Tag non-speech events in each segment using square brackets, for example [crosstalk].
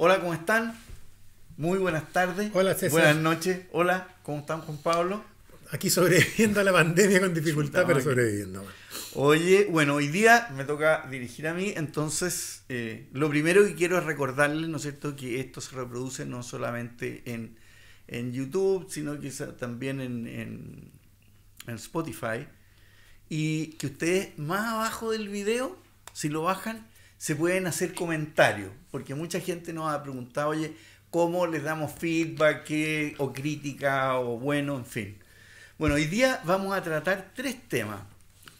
Hola, ¿cómo están? Muy buenas tardes. Hola, César. Buenas noches. Hola, ¿cómo están, con Pablo? Aquí sobreviviendo a la pandemia con dificultad, pero sobreviviendo. Oye, bueno, hoy día me toca dirigir a mí, entonces eh, lo primero que quiero es recordarles, ¿no es cierto?, que esto se reproduce no solamente en, YouTube, sino quizá también en, en Spotify. Y que ustedes más abajo del video, si lo bajan, se pueden hacer comentarios, porque mucha gente nos ha preguntado, oye, ¿cómo les damos feedback o crítica o bueno, en fin? Bueno, hoy día vamos a tratar tres temas.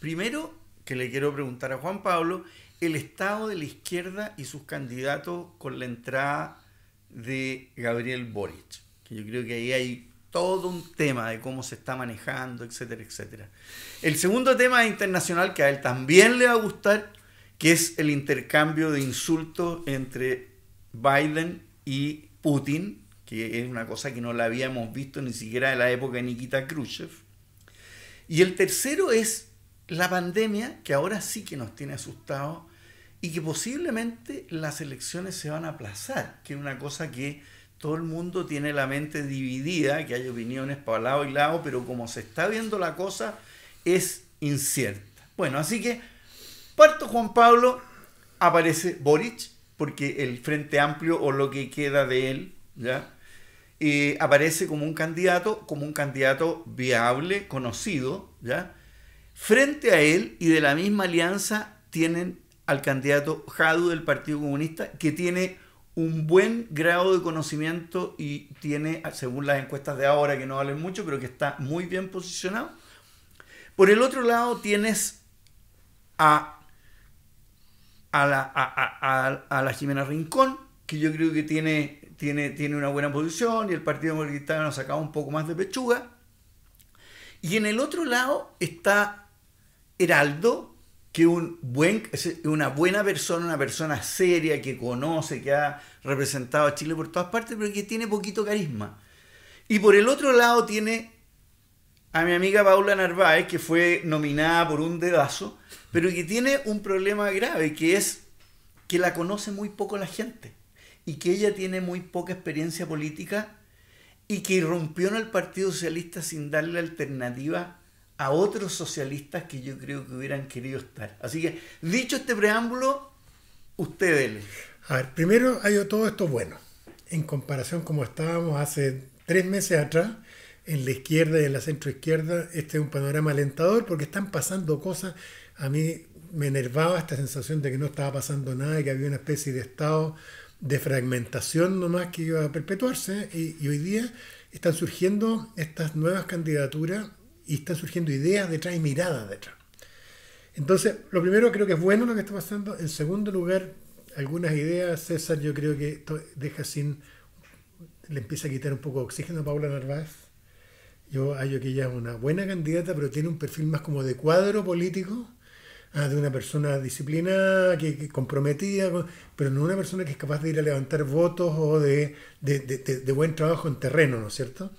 Primero, que le quiero preguntar a Juan Pablo, el estado de la izquierda y sus candidatos con la entrada de Gabriel Boric, que yo creo que ahí hay todo un tema de cómo se está manejando, etcétera, etcétera. El segundo tema internacional que a él también le va a gustar que es el intercambio de insultos entre Biden y Putin, que es una cosa que no la habíamos visto ni siquiera en la época de Nikita Khrushchev. Y el tercero es la pandemia, que ahora sí que nos tiene asustados y que posiblemente las elecciones se van a aplazar, que es una cosa que todo el mundo tiene la mente dividida, que hay opiniones para lado y lado, pero como se está viendo la cosa, es incierta. Bueno, así que Parto Juan Pablo aparece Boric, porque el Frente Amplio o lo que queda de él, ¿ya? aparece como un candidato, como un candidato viable, conocido, ¿ya? Frente a él y de la misma alianza tienen al candidato Jadu del Partido Comunista, que tiene un buen grado de conocimiento y tiene, según las encuestas de ahora, que no valen mucho, pero que está muy bien posicionado. Por el otro lado tienes a a la, a, la Jimena Rincón, que yo creo que tiene, tiene, tiene una buena posición y el Partido Democrático nos sacaba un poco más de pechuga. Y en el otro lado está Heraldo, que un buen, una buena persona, una persona seria, que conoce, que ha representado a Chile por todas partes, pero que tiene poquito carisma. Y por el otro lado tiene a mi amiga Paula Narváez, que fue nominada por un dedazo, pero que tiene un problema grave, que es que la conoce muy poco la gente y que ella tiene muy poca experiencia política y que irrumpió en el Partido Socialista sin darle alternativa a otros socialistas que yo creo que hubieran querido estar. Así que, dicho este preámbulo, ustedes. A ver, primero hay todo esto bueno, en comparación como estábamos hace tres meses atrás, en la izquierda y en la centroizquierda, este es un panorama alentador porque están pasando cosas a mí me enervaba esta sensación de que no estaba pasando nada y que había una especie de estado de fragmentación nomás que iba a perpetuarse y, hoy día están surgiendo estas nuevas candidaturas y están surgiendo ideas detrás y miradas detrás. Entonces, lo primero creo que es bueno lo que está pasando. En segundo lugar, algunas ideas, César, yo creo que deja sin, le empieza a quitar un poco de oxígeno a Paula Narváez. Yo hallo que ella es una buena candidata, pero tiene un perfil más como de cuadro político ah, de una persona disciplinada, que, que, comprometida, pero no una persona que es capaz de ir a levantar votos o de, de buen trabajo en terreno, ¿no es cierto?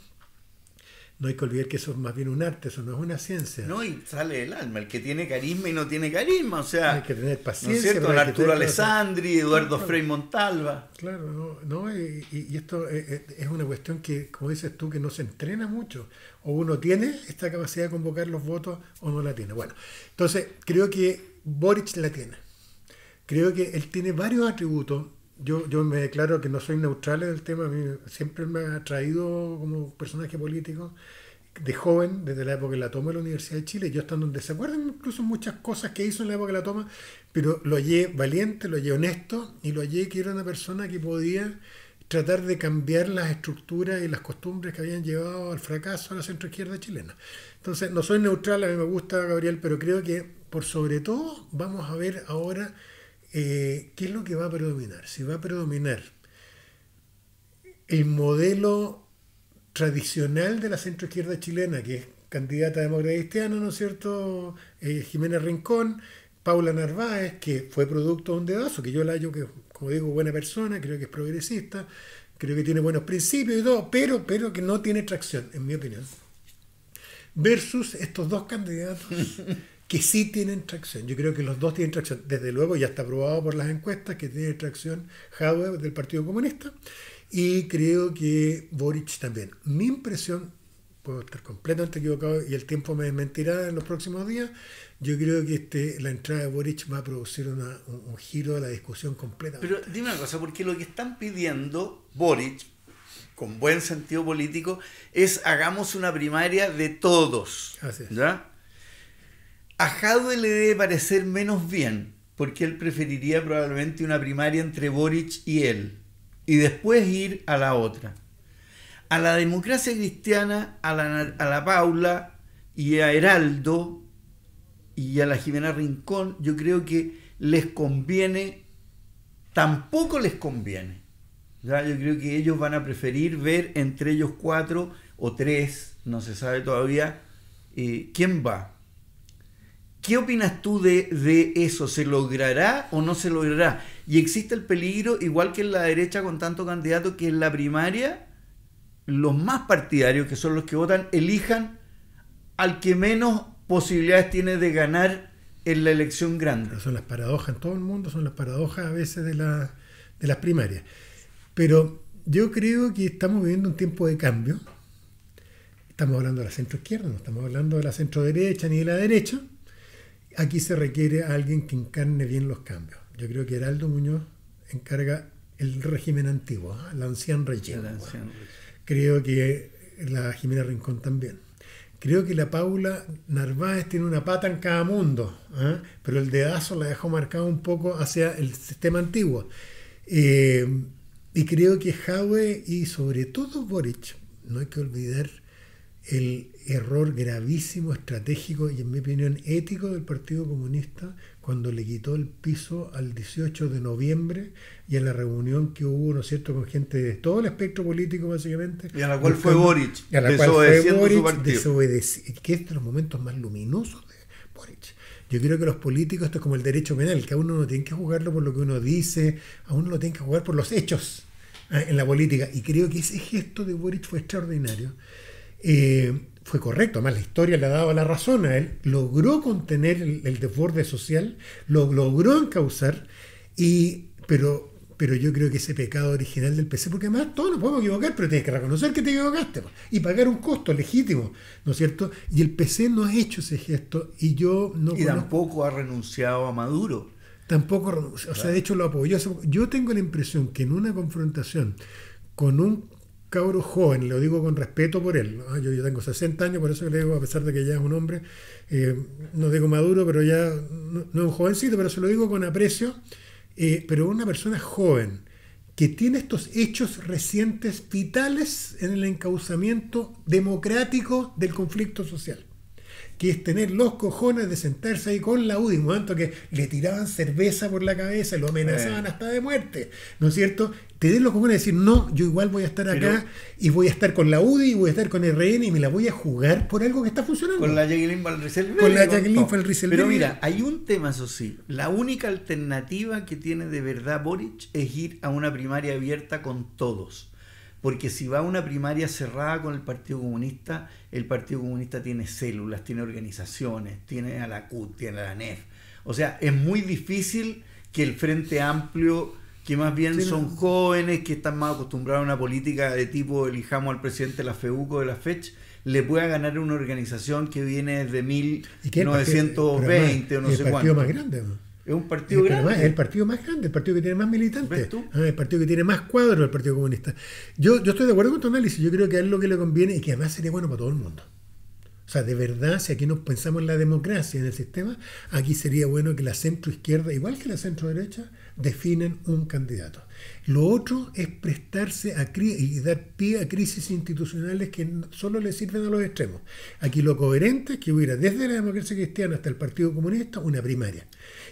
No hay que olvidar que eso es más bien un arte, eso no es una ciencia. No, y sale el alma, el que tiene carisma y no tiene carisma, o sea... Hay que tener paciencia. es cierto? Arturo Alessandri, Eduardo Frey Frei Montalva. Claro, no, no y, y, esto es una cuestión que, como dices tú, que no se entrena mucho. O uno tiene esta capacidad de convocar los votos o no la tiene. Bueno, entonces creo que Boric la tiene. Creo que él tiene varios atributos yo, yo me declaro que no soy neutral en el tema, siempre me ha atraído como personaje político, de joven, desde la época de la toma de la Universidad de Chile, yo estando en desacuerdo incluso muchas cosas que hizo en la época de la toma, pero lo hallé valiente, lo hallé honesto y lo hallé que era una persona que podía tratar de cambiar las estructuras y las costumbres que habían llevado al fracaso a la centroizquierda chilena. Entonces, no soy neutral, a mí me gusta Gabriel, pero creo que por sobre todo vamos a ver ahora eh, ¿qué es lo que va a predominar? Si va a predominar el modelo tradicional de la centroizquierda chilena, que es candidata a ¿no es cierto? Eh, Jimena Rincón, Paula Narváez, que fue producto de un dedazo, que yo la hallo que, como digo, buena persona, creo que es progresista, creo que tiene buenos principios y todo, pero, pero que no tiene tracción, en mi opinión. Versus estos dos candidatos [laughs] que sí tienen tracción. Yo creo que los dos tienen tracción. Desde luego ya está aprobado por las encuestas que tiene tracción Jadweb del Partido Comunista y creo que Boric también. Mi impresión, puedo estar completamente equivocado y el tiempo me mentirá en los próximos días, yo creo que este, la entrada de Boric va a producir un, giro de la discusión completa. Pero dime una cosa, porque lo que están pidiendo Boric, con buen sentido político, es hagamos una primaria de todos. Así es. ¿ya? A Jadwe le debe parecer menos bien, porque él preferiría probablemente una primaria entre Boric y él, y después ir a la otra. A la democracia cristiana, a la, Paula y a Heraldo y a la Jimena Rincón, yo creo que les conviene, tampoco les conviene. ¿ya? Yo creo que ellos van a preferir ver entre ellos cuatro o tres, no se sabe todavía, eh, quién va ¿Qué opinas tú de, eso? ¿Se logrará o no se logrará? Y existe el peligro, igual que en la derecha con tanto candidato, que en la primaria los más partidarios, que son los que votan, elijan al que menos posibilidades tiene de ganar en la elección grande. Son las paradojas en todo el mundo, son las paradojas a veces de, de las primarias. Pero yo creo que estamos viviendo un tiempo de cambio. Estamos hablando de la centro izquierda, no estamos hablando de la centro derecha ni de la derecha aquí se requiere a alguien que encarne bien los cambios. Yo creo que Heraldo Muñoz encarga el régimen antiguo, la anciana régimen. Creo que la Jimena Rincón también. Creo que la Paula Narváez tiene una pata en cada mundo, ¿eh? pero el dedazo la dejó marcada un poco hacia el sistema antiguo. Eh, y creo que Jave y sobre todo Boric, no hay que olvidar el error gravísimo, estratégico y en mi opinión ético del Partido Comunista cuando le quitó el piso al 18 de noviembre y en la reunión que hubo, ¿no es cierto?, con gente de todo el espectro político básicamente. Y a la cual fue Boric, y a la cual fue Boric que es de los momentos más luminosos de Boric. Yo creo que los políticos, esto es como el derecho penal, que a uno no tiene que jugarlo por lo que uno dice, a uno lo tiene que jugar por los hechos ¿eh? en la política. Y creo que ese gesto de Boric fue extraordinario. Eh, fue correcto, además la historia le ha dado la razón a él, logró contener el, desborde social, lo logró encauzar, y, pero, pero yo creo que ese pecado original del PC, porque además todos nos podemos equivocar, pero tienes que reconocer que te equivocaste y pagar un costo legítimo, ¿no es cierto? Y el PC no ha hecho ese gesto y yo no... Y tampoco ha renunciado a Maduro. Tampoco, o sea, de hecho lo apoyó. Yo tengo la impresión que en una confrontación con un cabro joven, lo digo con respeto por él. Yo, tengo 60 años, por eso le digo, a pesar de que ya es un hombre, eh, no digo maduro, pero ya no, es un jovencito, pero se lo digo con aprecio. Eh, pero una persona joven que tiene estos hechos recientes vitales en el encauzamiento democrático del conflicto social que es tener los cojones de sentarse ahí con la UDI, un momento que le tiraban cerveza por la cabeza, lo amenazaban eh. hasta de muerte, ¿no es cierto? Tener los cojones de decir, no, yo igual voy a estar acá y voy a estar con la UDI y voy a estar con el RN y me la voy a jugar por algo que está funcionando. Con la Jacqueline Valrizel. Con la Jacqueline Pero mira, hay un tema, eso sí, la única alternativa que tiene de verdad Boric es ir a una primaria abierta con todos porque si va a una primaria cerrada con el Partido Comunista, el Partido Comunista tiene células, tiene organizaciones, tiene a la CUT, tiene a la NEF. O sea, es muy difícil que el Frente Amplio, que más bien son jóvenes, que están más acostumbrados a una política de tipo elijamos al presidente de la FEUCO, de la FECH, le pueda ganar una organización que viene desde 1920 o no sé cuánto. Es partido más grande. ¿no? Es un partido grande. es el partido más grande, el partido que tiene más militantes, ah, el partido que tiene más cuadros, el Partido Comunista. Yo, yo estoy de acuerdo con tu análisis, yo creo que es lo que le conviene y que además sería bueno para todo el mundo. O sea, de verdad, si aquí nos pensamos en la democracia, en el sistema, aquí sería bueno que la centro izquierda, igual que la centro derecha definan un candidato. Lo otro es prestarse a y dar pie a crisis institucionales que solo le sirven a los extremos. Aquí lo coherente es que hubiera desde la democracia cristiana hasta el Partido Comunista una primaria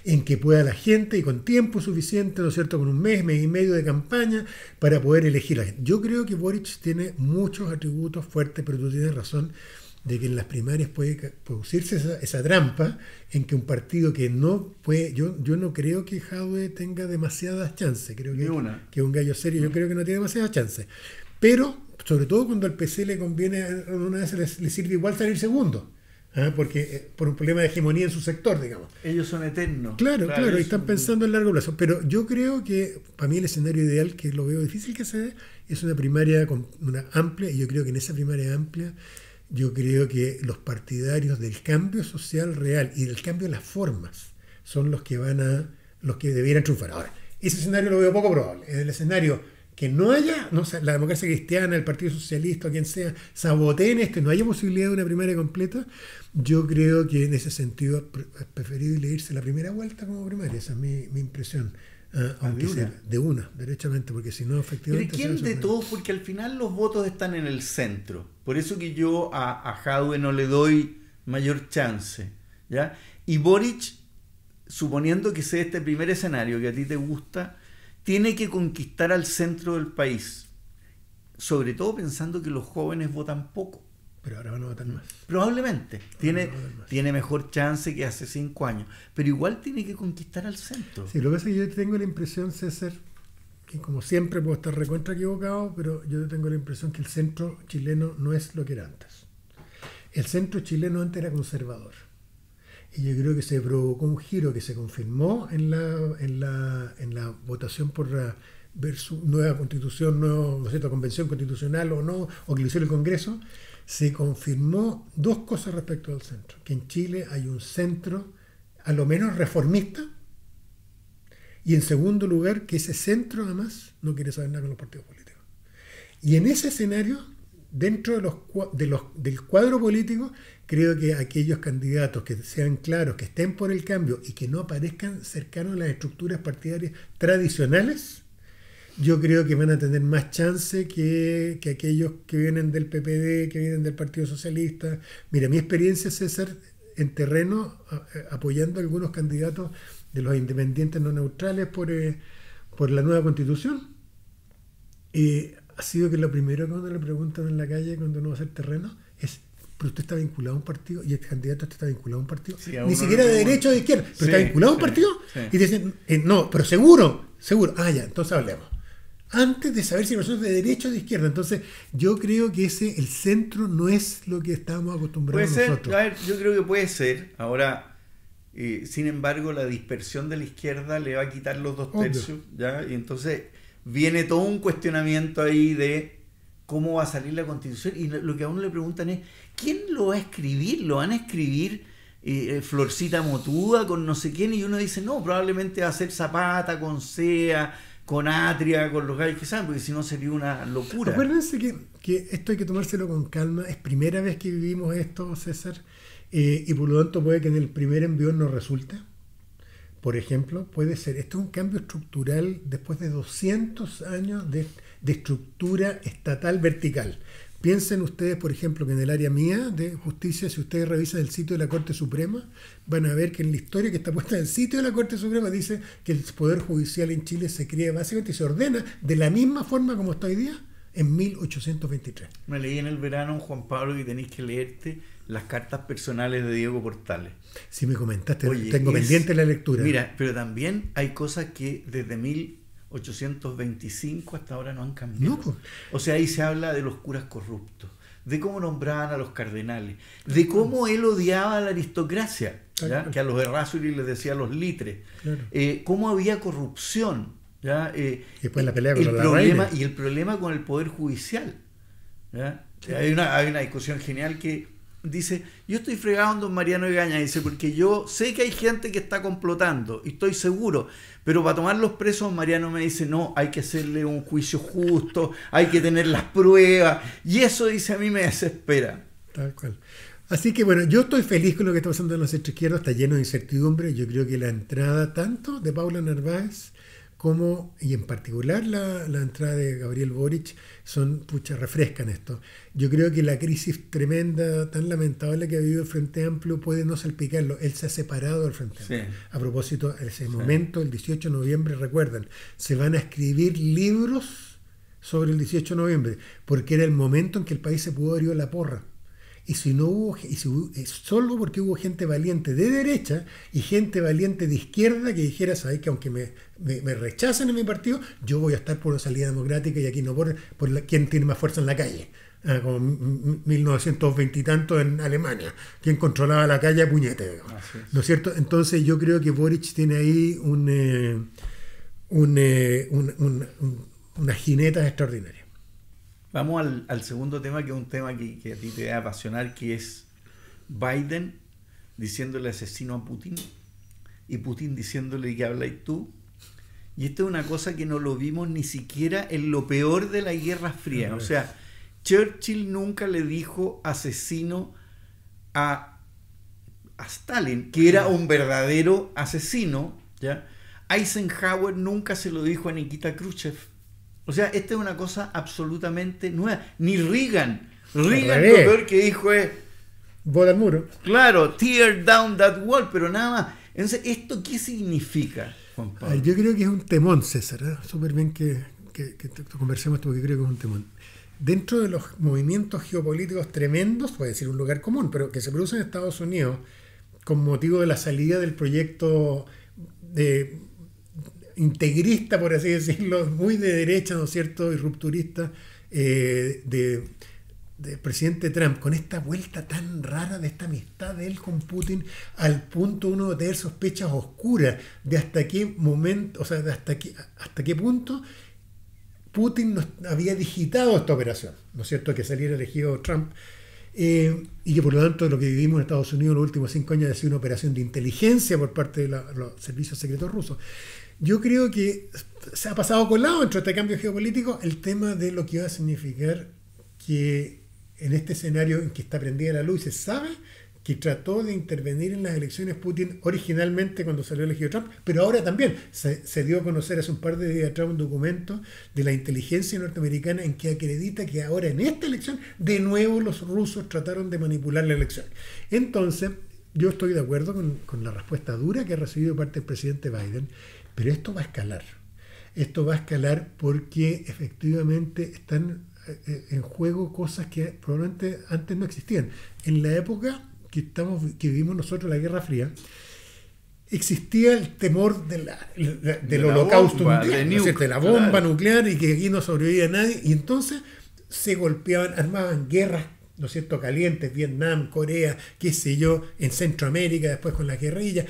en que pueda la gente y con tiempo suficiente, ¿no es cierto?, con un mes, mes y medio de campaña para poder elegir a la gente. Yo creo que Boric tiene muchos atributos fuertes, pero tú tienes razón de que en las primarias puede producirse esa, trampa en que un partido que no puede, yo, yo no creo que Jadwe tenga demasiadas chances, creo que, que un gallo serio, yo creo que no tiene demasiadas chances. Pero, sobre todo cuando al PC le conviene, una vez le sirve igual salir segundo. ¿eh? porque eh, por un problema de hegemonía en su sector, digamos. Ellos son eternos. Claro, claro, y están pensando en largo plazo. Pero yo creo que para mí el escenario ideal, que lo veo difícil que se dé, es una primaria con una amplia, y yo creo que en esa primaria amplia, yo creo que los partidarios del cambio social real y del cambio de las formas son los que van a, los que debieran triunfar. Ahora, ese escenario lo veo poco probable. el escenario que no haya, no sé, la democracia cristiana, el Partido Socialista, o quien sea, saboteen esto, no haya posibilidad de una primaria completa, yo creo que en ese sentido es preferible irse la primera vuelta como primaria, esa es mi, impresión. Ah, ah, aunque de, sea, de una, derechamente, porque si no, efectivamente. ¿De quién de todos? Porque al final los votos están en el centro. Por eso que yo a, a no le doy mayor chance. ¿ya? Y Boric, suponiendo que sea este primer escenario que a ti te gusta, tiene que conquistar al centro del país, sobre todo pensando que los jóvenes votan poco. Pero ahora van a votar más. Probablemente. tiene, tiene mejor chance que hace cinco años. Pero igual tiene que conquistar al centro. Sí, lo que pasa es que yo tengo la impresión, César, que como siempre puedo estar recontra equivocado, pero yo tengo la impresión que el centro chileno no es lo que era antes. El centro chileno antes era conservador y yo creo que se provocó un giro que se confirmó en la, en la, votación por la versus nueva constitución, nueva no convención constitucional o no, o que lo hiciera el Congreso, se confirmó dos cosas respecto al centro. Que en Chile hay un centro a lo menos reformista y en segundo lugar que ese centro además no quiere saber nada con los partidos políticos. Y en ese escenario dentro de los, de los, del cuadro político, creo que aquellos candidatos que sean claros, que estén por el cambio y que no aparezcan cercanos a las estructuras partidarias tradicionales, yo creo que van a tener más chance que, que aquellos que vienen del PPD, que vienen del Partido Socialista. Mira, mi experiencia, es César, en terreno, eh, apoyando a algunos candidatos de los independientes no neutrales por, eh, por la nueva constitución. Eh, ha sido que lo primero que uno le preguntan en la calle cuando uno va a hacer terreno es pero usted está vinculado a un partido y este candidato está vinculado a un partido, ni siquiera de derecho o de izquierda, pero está vinculado a un partido y dicen, eh, no, pero seguro, seguro, ah, ya, entonces hablemos. Antes de saber si nosotros de derecha o de izquierda, entonces yo creo que ese, el centro no es lo que estamos acostumbrados nosotros. yo creo que puede ser, ahora, eh, sin embargo, la dispersión de la izquierda le va a quitar los dos tercios, ¿ya? Y entonces viene todo un cuestionamiento ahí de cómo va a salir la constitución y lo que a uno le preguntan es, ¿quién lo va a escribir? ¿Lo van a escribir eh, Florcita Motuda con no sé quién? Y uno dice, no, probablemente va a ser Zapata con Sea, con Atria, con los gallos que saben, porque si no sería una locura. Acuérdense que, esto hay que tomárselo con calma, es primera vez que vivimos esto, César, eh, y por lo tanto puede que en el primer envío no resulte por ejemplo, puede ser. Esto es un cambio estructural después de 200 años de, estructura estatal vertical. Piensen ustedes, por ejemplo, que en el área mía de justicia, si ustedes revisan el sitio de la Corte Suprema, van a ver que en la historia que está puesta en el sitio de la Corte Suprema dice que el Poder Judicial en Chile se crea básicamente y se ordena de la misma forma como está hoy día en 1823. Me leí en el verano, Juan Pablo, y tenéis que leerte las cartas personales de Diego Portales. si me comentaste, tengo pendiente la lectura. Mira, pero también hay cosas que desde 1825 hasta ahora no han cambiado. O sea, ahí se habla de los curas corruptos, de cómo nombraban a los cardenales, de cómo él odiaba a la aristocracia, que a los y les decía los litres, eh, cómo había corrupción eh, después la pelea problema, Y el problema con el Poder Judicial. Hay, una, una discusión genial que dice, yo estoy fregado en don Mariano Egaña, dice, porque yo sé que hay gente que está complotando, y estoy seguro, pero para tomar los presos, Mariano me dice, no, hay que hacerle un juicio justo, hay que tener las pruebas, y eso, dice, a mí me desespera. Tal cual. Así que bueno, yo estoy feliz con lo que está pasando en los centro izquierdos, está lleno de incertidumbre, yo creo que la entrada tanto de Paula Narváez cómo, y en particular la, la, entrada de Gabriel Boric, son, pucha, refrescan esto. Yo creo que la crisis tremenda, tan lamentable que ha vivido el Frente Amplio puede no salpicarlo. Él se ha separado del Frente Amplio. A propósito, ese momento, el 18 de noviembre, recuerdan, se van a escribir libros sobre el 18 de noviembre, porque era el momento en que el país se pudo abrir la porra. Y si no hubo, y si eh, solo porque hubo gente valiente de derecha y gente valiente de izquierda que dijera, sabéis que aunque me, me, rechacen en mi partido, yo voy a estar por la salida democrática y aquí no por, quien tiene más fuerza en la calle. Ah, como 1920 y tanto en Alemania, quien controlaba la calle a puñete. ¿No es cierto? Entonces yo creo que Boric tiene ahí un, eh, eh, unas jinetas extraordinarias. Vamos al, segundo tema, que es un tema que, a ti te va a apasionar, que es Biden diciéndole asesino a Putin y Putin diciéndole que y tú. Y esto es una cosa que no lo vimos ni siquiera en lo peor de la Guerra Fría. O sea, Churchill nunca le dijo asesino a, a Stalin, que era un verdadero asesino. ¿ya? Eisenhower nunca se lo dijo a Nikita Khrushchev. O sea, esta es una cosa absolutamente nueva. Ni Reagan. Reagan lo peor que dijo es... Vota el muro. Claro, tear down that wall, pero nada más. Entonces, ¿esto qué significa, Juan Pablo? Yo creo que es un temón, César. ¿eh? Súper bien que, que, conversemos esto porque creo que es un temón dentro de los movimientos geopolíticos tremendos, puede decir un lugar común, pero que se producen en Estados Unidos con motivo de la salida del proyecto de integrista, por así decirlo, muy de derecha, ¿no es cierto?, y rupturista eh, de, presidente Trump, con esta vuelta tan rara de esta amistad de él con Putin, al punto uno de tener sospechas oscuras de hasta qué momento, o sea, hasta qué, hasta qué punto Putin había digitado esta operación, ¿no es cierto?, que saliera elegido Trump. Eh, y que por lo tanto lo que vivimos en Estados Unidos en los últimos cinco años ha sido una operación de inteligencia por parte de los servicios secretos rusos. Yo creo que se ha pasado colado entre este cambio geopolítico el tema de lo que va a significar que en este escenario en que está prendida la luz, se sabe que trató de intervenir en las elecciones Putin originalmente cuando salió elegido Trump, pero ahora también se, dio a conocer hace un par de días atrás un documento de la inteligencia norteamericana en que acredita que ahora en esta elección de nuevo los rusos trataron de manipular la elección. Entonces, yo estoy de acuerdo con, con la respuesta dura que ha recibido parte del presidente Biden pero esto va a escalar. Esto va a escalar porque efectivamente están eh, eh, en juego cosas que probablemente antes no existían. En la época que, estamos, que vivimos nosotros la Guerra Fría, existía el temor de la, del holocausto de, la bomba nuclear y que aquí no sobrevivía nadie. Y entonces se golpeaban, armaban guerras, ¿no es cierto?, calientes, Vietnam, Corea, qué sé yo, en Centroamérica, después con la guerrilla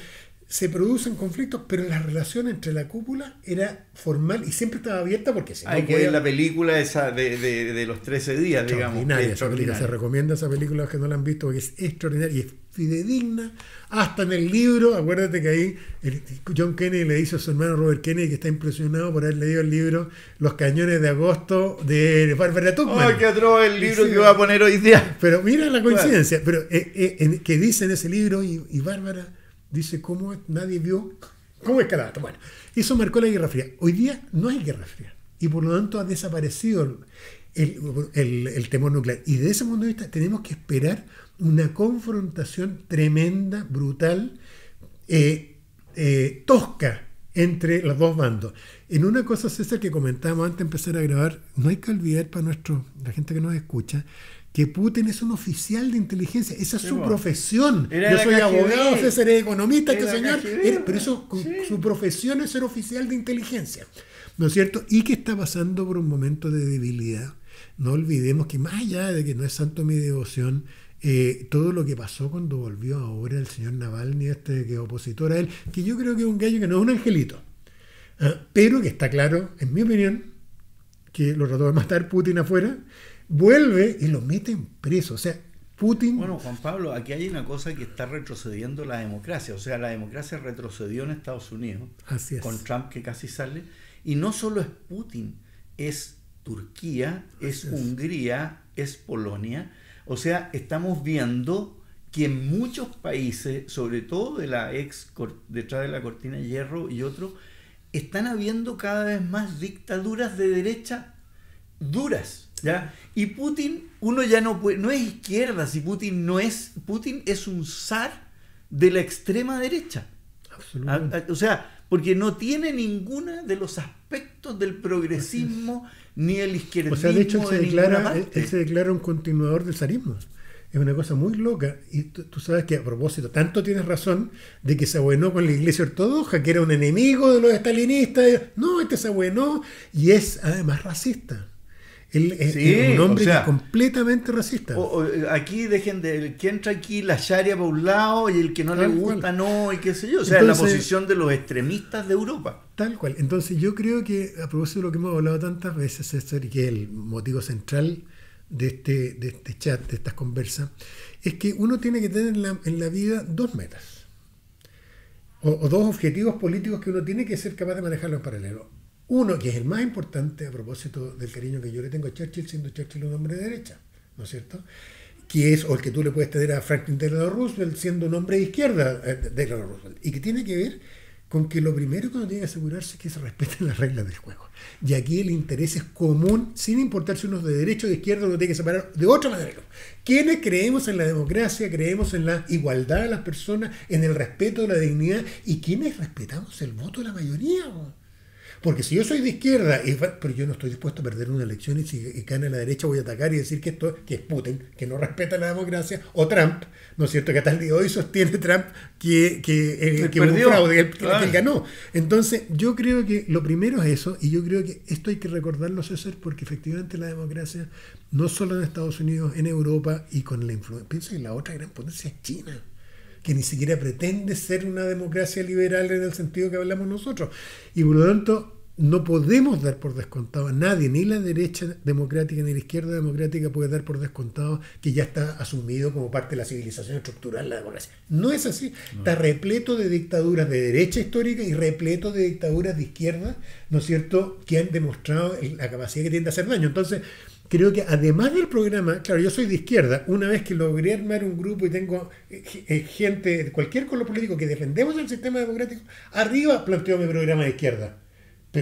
se producen conflictos, pero la relación entre la cúpula era formal y siempre estaba abierta porque Hay que ver la película esa de, los 13 días, extraordinaria, digamos. Extraordinaria. Se recomienda esa película a que no la han visto porque es extraordinaria y es fidedigna. Hasta en el libro, acuérdate que ahí John Kennedy le dice a su hermano Robert Kennedy que está impresionado por haber leído el libro Los cañones de agosto de Barbara Tuchman. el libro que voy a poner hoy día! Pero mira la coincidencia, pero eh, eh, que dice en ese libro y Bárbara dice cómo nadie vio cómo es Bueno, eso marcó la Guerra Fría. Hoy día no hay Guerra Fría y por lo tanto ha desaparecido el, temor nuclear. Y de ese punto de vista tenemos que esperar una confrontación tremenda, brutal, eh, eh, tosca entre los dos bandos. En una cosa, César, que comentábamos antes de empezar a grabar, no hay que olvidar para nuestro, la gente que nos escucha, que Putin es un oficial de inteligencia, esa es su profesión. Yo soy abogado, seré economista, que señor, pero eso, su profesión es ser oficial de inteligencia, ¿no es cierto? Y que está pasando por un momento de debilidad. No olvidemos que más allá de que no es santo mi devoción, eh, todo lo que pasó cuando volvió ahora el señor Navalny, este que es opositor a él, que yo creo que es un gallo que no es un angelito, ¿eh? pero que está claro, en mi opinión, que lo trató de matar Putin afuera vuelve y lo meten preso. O sea, Putin. Bueno, Juan Pablo, aquí hay una cosa que está retrocediendo la democracia. O sea, la democracia retrocedió en Estados Unidos. Con Trump que casi sale. Y no solo es Putin, es Turquía, es, Hungría, es Polonia. O sea, estamos viendo que en muchos países, sobre todo de la ex detrás de la cortina de hierro y otros, están habiendo cada vez más dictaduras de derecha duras y Putin, uno ya no no es izquierda si Putin no es, Putin es un zar de la extrema derecha. Ah, ah, o sea, porque no tiene ninguna de los aspectos del progresismo ni el izquierdismo. O sea, de hecho, él se, declara, se declara un continuador del zarismo es una cosa muy loca. Y tú, sabes que a propósito, tanto tienes razón de que se abuenó con la iglesia ortodoxa, que era un enemigo de los estalinistas. No, este se abuenó y es además racista. Él es, un hombre completamente racista. Eh, aquí dejen de. El que entra aquí la sharia para un lado y el que no le gusta no, y qué sé yo. O sea, la posición de los extremistas de Europa. Tal cual. Entonces, yo creo que, a propósito de lo que hemos hablado tantas veces, César, y que es el motivo central de este, de este chat, de estas conversas, es que uno tiene que tener en la, vida dos metas. O, dos objetivos políticos que uno tiene que ser capaz de manejarlos en paralelo. Uno que es el más importante a propósito del cariño que yo le tengo a Churchill, siendo Churchill un hombre de derecha, ¿no es cierto? Que es, o el que tú le puedes tener a Franklin Delano Roosevelt siendo un hombre de izquierda, eh, de Delano Roosevelt, y que tiene que ver con que lo primero que uno tiene que asegurarse es que se respeten las reglas del juego. Y aquí el interés es común, sin importar si uno es de derecha o de izquierda, uno tiene que separar de otra manera. ¿Quiénes creemos en la democracia, creemos en la igualdad de las personas, en el respeto de la dignidad, y quiénes respetamos el voto de la mayoría. Porque si yo soy de izquierda, y, pero yo no estoy dispuesto a perder una elección y si gana la derecha voy a atacar y decir que esto que es Putin, que no respeta la democracia, o Trump, ¿no es cierto? Que hasta el día de hoy sostiene Trump que, que, eh, que el, que ganó. Entonces, yo creo que lo primero es eso, y yo creo que esto hay que recordarlo, César, porque efectivamente la democracia, no solo en Estados Unidos, en Europa y con la influencia, piensa que la otra gran potencia es China que ni siquiera pretende ser una democracia liberal en el sentido que hablamos nosotros. Y por lo tanto, no podemos dar por descontado a nadie, ni la derecha democrática ni la izquierda democrática puede dar por descontado que ya está asumido como parte de la civilización estructural la democracia. No es así. Está repleto de dictaduras de derecha histórica y repleto de dictaduras de izquierda, ¿no es cierto?, que han demostrado la capacidad que tienen de hacer daño. Entonces, creo que además del programa, claro, yo soy de izquierda, una vez que logré armar un grupo y tengo eh, eh, gente de cualquier color político que defendemos el sistema democrático, arriba planteo mi programa de izquierda.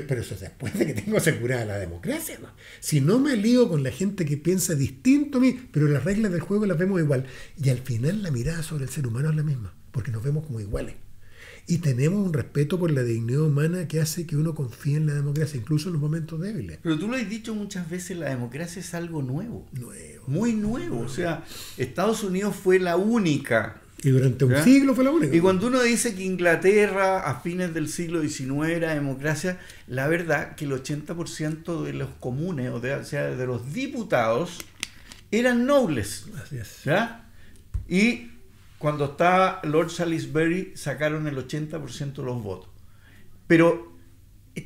Pero eso es después de que tengo asegurada la democracia. Si no me lío con la gente que piensa distinto a mí, pero las reglas del juego las vemos igual. Y al final la mirada sobre el ser humano es la misma, porque nos vemos como iguales. Y tenemos un respeto por la dignidad humana que hace que uno confíe en la democracia, incluso en los momentos débiles. Pero tú lo has dicho muchas veces, la democracia es algo nuevo. Nuevo. Muy nuevo. O sea, Estados Unidos fue la única y durante un siglo fue la única. Y cuando uno dice que Inglaterra a fines del siglo XIX era democracia, la verdad que el 80% de los comunes, o, sea, de los diputados, eran nobles. Y cuando estaba Lord Salisbury sacaron el 80% de los votos. Pero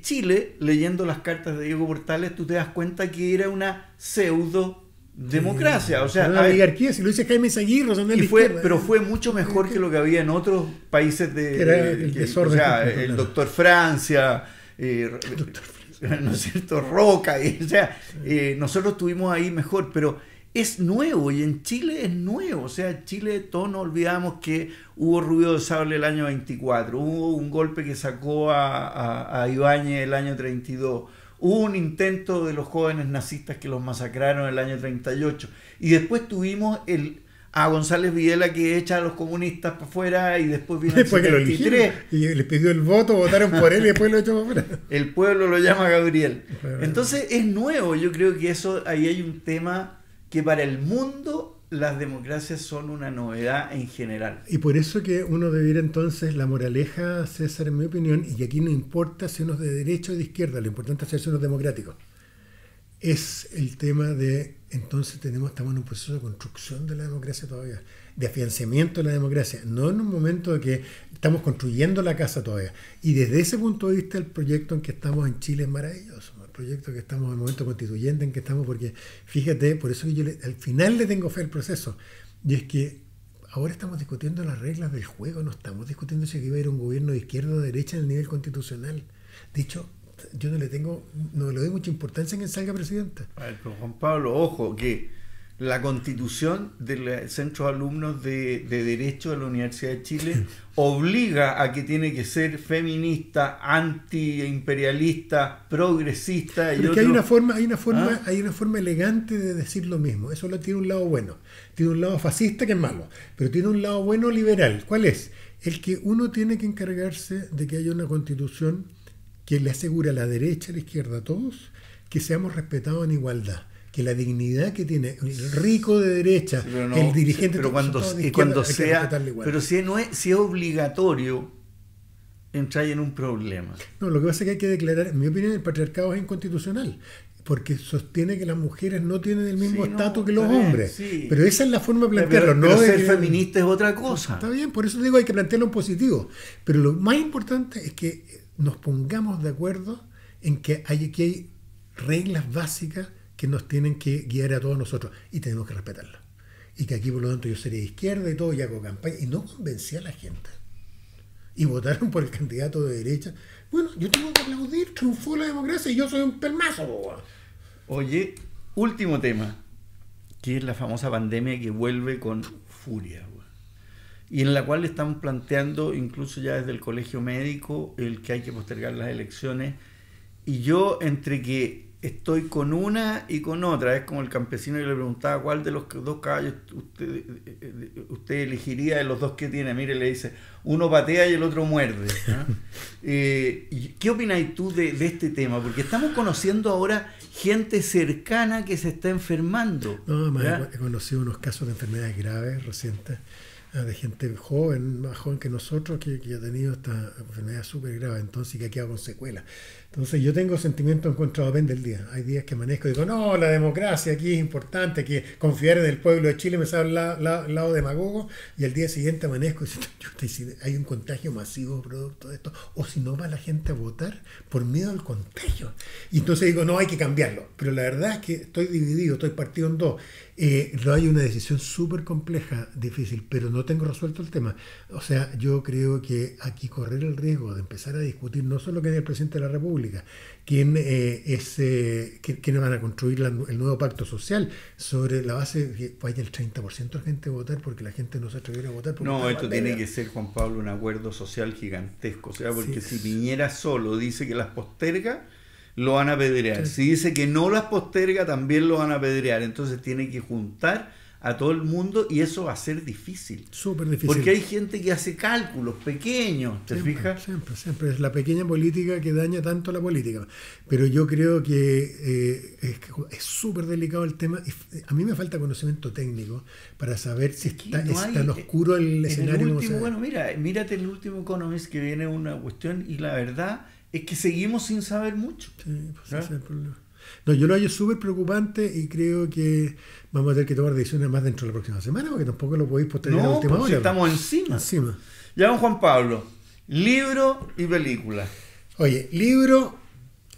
Chile, leyendo las cartas de Diego Portales, tú te das cuenta que era una pseudo democracia, o sea, la oligarquía, si lo dice Jaime Aguirre, son fue, pero fue mucho mejor que lo que había en otros países de, el desorden. O sea, el doctor Francia, eh, [laughs] ¿no es cierto? Roca, y, o sea, eh, nosotros estuvimos ahí mejor, pero es nuevo y en Chile es nuevo, o sea, Chile todos no olvidamos que hubo Rubio de sable el año 24, hubo un golpe que sacó a, a, Ibáñez el año 32 Hubo un intento de los jóvenes nazistas que los masacraron en el año 38. Y después tuvimos el, a González Videla que echa a los comunistas para afuera y después viene el 73. y les pidió el voto, votaron por él y después lo echó para afuera. [laughs] El pueblo lo llama Gabriel. Entonces es nuevo, yo creo que eso ahí hay un tema que para el mundo las democracias son una novedad en general. Y por eso que uno debe ir entonces la moraleja, César, en mi opinión, y aquí no importa si uno es de derecha o de izquierda, lo importante es ser uno democrático. Es el tema de entonces tenemos, estamos en un proceso de construcción de la democracia todavía, de financiamiento de la democracia, no en un momento de que estamos construyendo la casa todavía. Y desde ese punto de vista el proyecto en que estamos en Chile es maravilloso proyecto que estamos, el momento constituyente en que estamos, porque fíjate, por eso que yo al final le tengo fe al proceso. Y es que ahora estamos discutiendo las reglas del juego, no estamos discutiendo si va a ir un gobierno de izquierda o derecha en el nivel constitucional. dicho yo no le tengo, no le doy mucha importancia en que salga presidente. Juan Pablo, ojo, que la constitución del Centro de Alumnos de, Derecho de la Universidad de Chile [laughs] obliga a que tiene que ser feminista, antiimperialista, progresista. Y que hay una forma, hay una forma, ¿Ah? hay una forma elegante de decir lo mismo. Eso lo tiene un lado bueno. Tiene un lado fascista que es malo. Pero tiene un lado bueno liberal. ¿Cuál es? El que uno tiene que encargarse de que haya una constitución que le asegure a la derecha, a la izquierda, a todos, que seamos respetados en igualdad que la dignidad que tiene el rico de derecha, el dirigente pero cuando, cuando sea, pero si no es, si es obligatorio entrar en un problema. No, lo que pasa es que hay que declarar, en mi opinión, el patriarcado es inconstitucional porque sostiene que las mujeres no tienen el mismo estatus que los hombres. Pero esa es la forma de plantearlo. Pero, no ser feminista es otra cosa. Está bien, por eso digo hay que plantearlo en positivo. Pero lo más importante es que nos pongamos de acuerdo en que hay, que hay reglas básicas que nos tienen que guiar a todos nosotros y tenemos que respetarla. Y que aquí, por lo tanto, yo sería de izquierda y todo, y hago campaña. Y no convencí a la gente. Y votaron por el candidato de derecha. Bueno, yo tengo que aplaudir, triunfó la democracia y yo soy un pelmazo, Oye, último tema, que es la famosa pandemia que vuelve con furia y en la cual están planteando incluso ya desde el colegio médico el que hay que postergar las elecciones. Y yo entre que estoy con una y con otra. Es como el campesino que le preguntaba cuál de los dos caballos usted, elegiría de los dos que tiene. Mire, le dice, uno patea y el otro muerde. ¿ah? [laughs] Eh, ¿Qué opinas tú de, este tema? Porque estamos conociendo ahora gente cercana que se está enfermando. No, además he conocido unos casos de enfermedades graves recientes ah, de gente joven, más joven que nosotros, que, que ha tenido esta enfermedad súper grave, entonces que ha quedado con secuelas. Entonces yo tengo sentimientos encontrados, depende del día. Hay días que amanezco y digo, no, la democracia aquí es importante, que confiar en el pueblo de Chile me sale al lado demagogo, y al día siguiente amanezco y digo, hay un contagio masivo producto de esto, o si no va la gente a votar por miedo al contagio. Y entonces digo, no, hay que cambiarlo. Pero la verdad es que estoy dividido, estoy partido en dos. no eh, hay una decisión súper compleja, difícil, pero no tengo resuelto el tema. O sea, yo creo que aquí correr el riesgo de empezar a discutir no solo que en el presidente de la República, eh, es, eh, quiénes van a construir el nuevo pacto social sobre la base de que vaya el 30% de gente a votar porque la gente no se atreviera a votar. No, esto tiene que ser, Juan Pablo, un acuerdo social gigantesco. O sea, porque si Piñera solo dice que las posterga, lo van a apedrear. Si dice que no las posterga, también lo van a apedrear. Entonces tiene que juntar a todo el mundo y eso va a ser difícil. Súper difícil. Porque hay gente que hace cálculos pequeños, ¿te fijas? Siempre, siempre. Es la pequeña política que daña tanto la política. Pero yo creo que eh, es súper delicado el tema. A mí me falta conocimiento técnico para saber si es está, tan oscuro el escenario. último, bueno, mira, mírate el último Economist que viene una cuestión y la verdad es que seguimos sin saber mucho. Sí, pues es el problema. No, yo lo hallo súper preocupante y creo que vamos a tener que tomar decisiones más dentro de la próxima semana porque tampoco lo podéis postergar en la última pues, hora. estamos encima. Ya, Juan Pablo, libro y película. Oye, libro,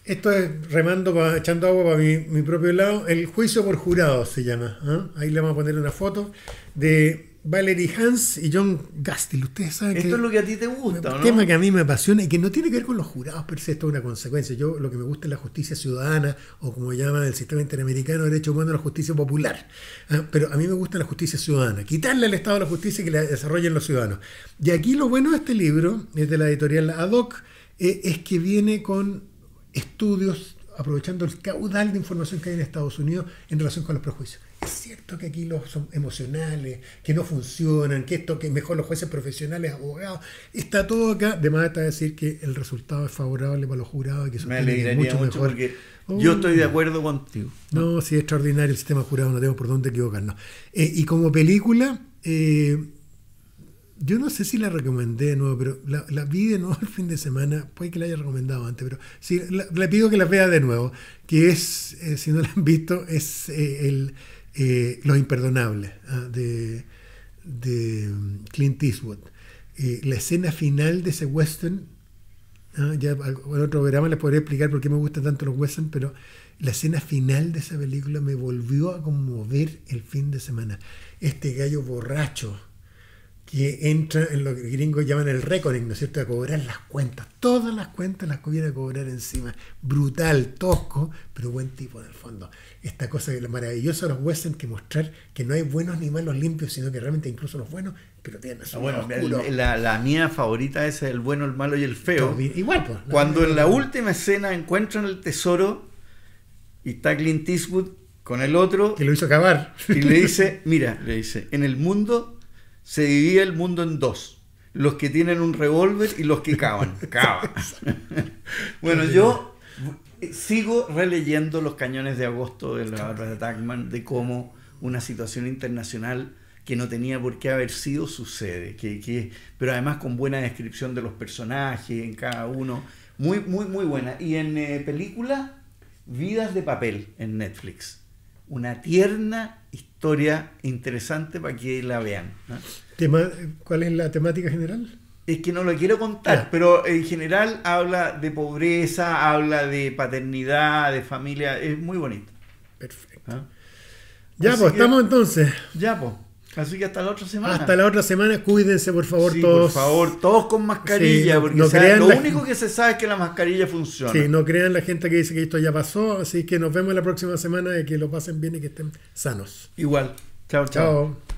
esto es remando, echando agua para mi, propio lado. El juicio por jurado se llama. ¿ah? Ahí le vamos a poner una foto de Valerie Hans y John Gastil. Ustedes saben que. Esto es lo que a ti te gusta, Un tema que a mí me apasiona y que no tiene que ver con los jurados, pero esto es una consecuencia. Yo lo que me gusta es la justicia ciudadana, o como llaman el sistema interamericano derecho humano, la justicia popular. Ah, pero a mí me gusta la justicia ciudadana. Quitarle al Estado la justicia y que la desarrollen los ciudadanos. Y aquí lo bueno de este libro, es de la editorial ADOC, eh, es que viene con estudios aprovechando el caudal de información que hay en Estados Unidos en relación con los prejuicios es cierto que aquí los son emocionales, que no funcionan, que esto, que mejor los jueces profesionales, abogados, está todo acá. de Además está decir que el resultado es favorable para los jurados que eso Me mucho, mejor. Porque yo estoy de oh. acuerdo contigo. No, sí, es extraordinario el sistema jurado, no tengo por dónde equivocarnos. Eh, y como película, eh, yo no sé si la recomendé de nuevo, pero la, la, vi de nuevo [laughs] el fin de semana. Puede que la haya recomendado antes, pero sí, le pido que la vea de nuevo. Que es, eh, si no la han visto, es el eh, Los Imperdonables, ¿ah? de, de, mm, Clint Eastwood. Eh, la escena final de ese western, ¿ah? ya en otro programa les podré explicar por qué me gustan tanto los westerns, pero la escena final de esa película me volvió a conmover el fin de semana. Este gallo borracho, que entra en lo que los gringos llaman el récording, ¿no es cierto?, a cobrar las cuentas. Todas las cuentas las viene a cobrar encima. Brutal, tosco, pero buen tipo en el fondo. Esta cosa maravillosa de los western que mostrar que no hay buenos ni malos limpios, sino que realmente incluso los buenos, pero tienen ah, razón. la, mía favorita es el bueno, el malo y el feo. Igual, pues, Cuando en la última escena encuentran el tesoro y está Clint Eastwood con el otro. Que lo hizo acabar. Y le dice, [laughs] mira, le dice, en el mundo se divide el mundo en dos. Los que tienen un revólver y los que cavan. [laughs] bueno, yo eh, sigo releyendo los cañones de agosto de la de Tagman, de cómo una situación internacional que no tenía por qué haber sido sucede, que, que, pero además con buena descripción de los personajes en cada uno, muy, muy, muy buena. Y en eh, película, Vidas de Papel en Netflix una tierna historia interesante para que la vean. ¿Cuál es la temática general? Es que no lo quiero contar, pero en general habla de pobreza, habla de paternidad, de familia, es muy bonito. Perfecto. ¿Ah? Ya, pues, estamos entonces. Ya, pues. Así que hasta la otra semana. Hasta la otra semana, cuídense por favor sí, todos. Por favor, todos con mascarilla, porque lo único que se sabe es que la mascarilla funciona. Sí, no crean la gente que dice que esto ya pasó, así que nos vemos la próxima semana y que lo pasen bien y que estén sanos. Igual. chao. chao. chao.